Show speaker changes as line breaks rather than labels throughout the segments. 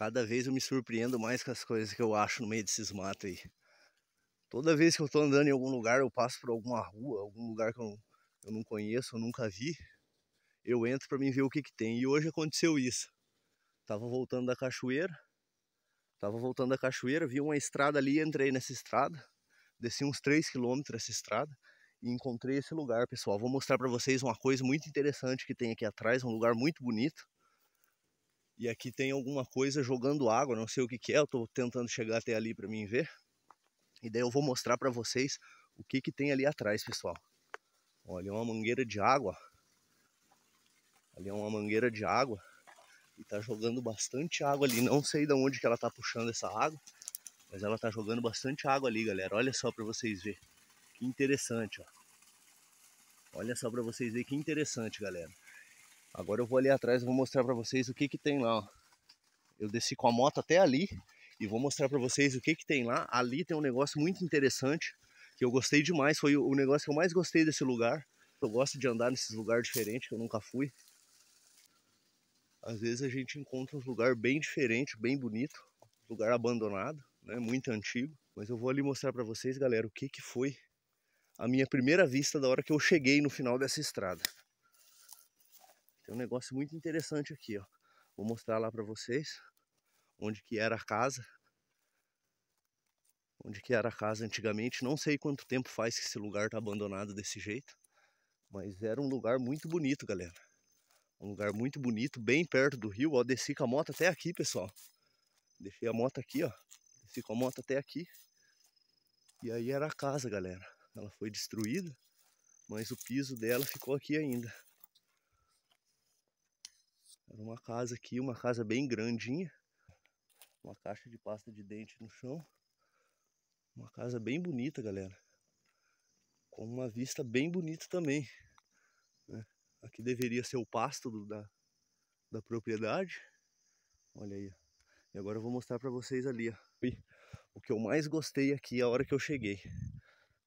Cada vez eu me surpreendo mais com as coisas que eu acho no meio desses matos aí. Toda vez que eu tô andando em algum lugar, eu passo por alguma rua, algum lugar que eu não, eu não conheço, eu nunca vi. Eu entro para mim ver o que que tem. E hoje aconteceu isso. Tava voltando da cachoeira. Tava voltando da cachoeira, vi uma estrada ali, entrei nessa estrada. Desci uns 3 km essa estrada e encontrei esse lugar, pessoal. Vou mostrar para vocês uma coisa muito interessante que tem aqui atrás, um lugar muito bonito. E aqui tem alguma coisa jogando água, não sei o que, que é, eu estou tentando chegar até ali para mim ver. E daí eu vou mostrar para vocês o que, que tem ali atrás, pessoal. Olha, é uma mangueira de água. Ali é uma mangueira de água. E tá jogando bastante água ali. Não sei de onde que ela tá puxando essa água. Mas ela tá jogando bastante água ali, galera. Olha só para vocês verem. Que interessante, ó. Olha só para vocês verem que interessante, galera. Agora eu vou ali atrás e vou mostrar para vocês o que que tem lá. Eu desci com a moto até ali e vou mostrar para vocês o que que tem lá. Ali tem um negócio muito interessante que eu gostei demais, foi o negócio que eu mais gostei desse lugar. Eu gosto de andar nesses lugares diferentes que eu nunca fui. Às vezes a gente encontra um lugar bem diferente, bem bonito, lugar abandonado, né, muito antigo. Mas eu vou ali mostrar para vocês, galera, o que que foi a minha primeira vista da hora que eu cheguei no final dessa estrada. Tem um negócio muito interessante aqui, ó. Vou mostrar lá para vocês onde que era a casa. Onde que era a casa antigamente. Não sei quanto tempo faz que esse lugar tá abandonado desse jeito. Mas era um lugar muito bonito, galera. Um lugar muito bonito, bem perto do rio. Ó, desci com a moto até aqui, pessoal. Deixei a moto aqui, ó. Desci com a moto até aqui. E aí era a casa, galera. Ela foi destruída, mas o piso dela ficou aqui ainda. Era uma casa aqui, uma casa bem grandinha. Uma caixa de pasta de dente no chão. Uma casa bem bonita, galera. Com uma vista bem bonita também. Né? Aqui deveria ser o pasto do, da, da propriedade. Olha aí. E agora eu vou mostrar para vocês ali. Ó. O que eu mais gostei aqui é a hora que eu cheguei.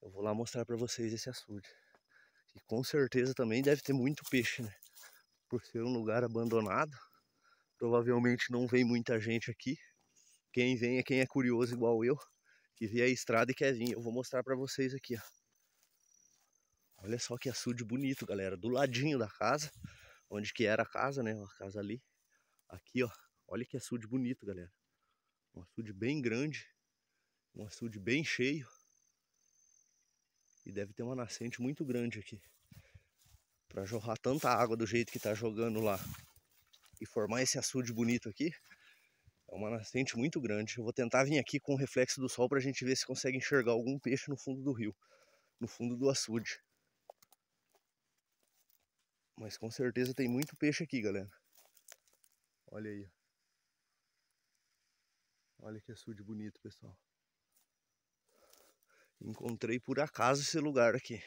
Eu vou lá mostrar para vocês esse açude. E com certeza também deve ter muito peixe, né? por ser um lugar abandonado. Provavelmente não vem muita gente aqui. Quem vem é quem é curioso igual eu, que vê a estrada e quer vir. Eu vou mostrar para vocês aqui, ó. Olha só que açude bonito, galera. Do ladinho da casa, onde que era a casa, né? A casa ali. Aqui, ó. Olha que açude bonito, galera. Um açude bem grande. Um açude bem cheio. E deve ter uma nascente muito grande aqui para jorrar tanta água do jeito que está jogando lá e formar esse açude bonito aqui, é uma nascente muito grande. Eu vou tentar vir aqui com o reflexo do sol para a gente ver se consegue enxergar algum peixe no fundo do rio, no fundo do açude. Mas com certeza tem muito peixe aqui, galera. Olha aí. Olha que açude bonito, pessoal. Encontrei por acaso esse lugar aqui.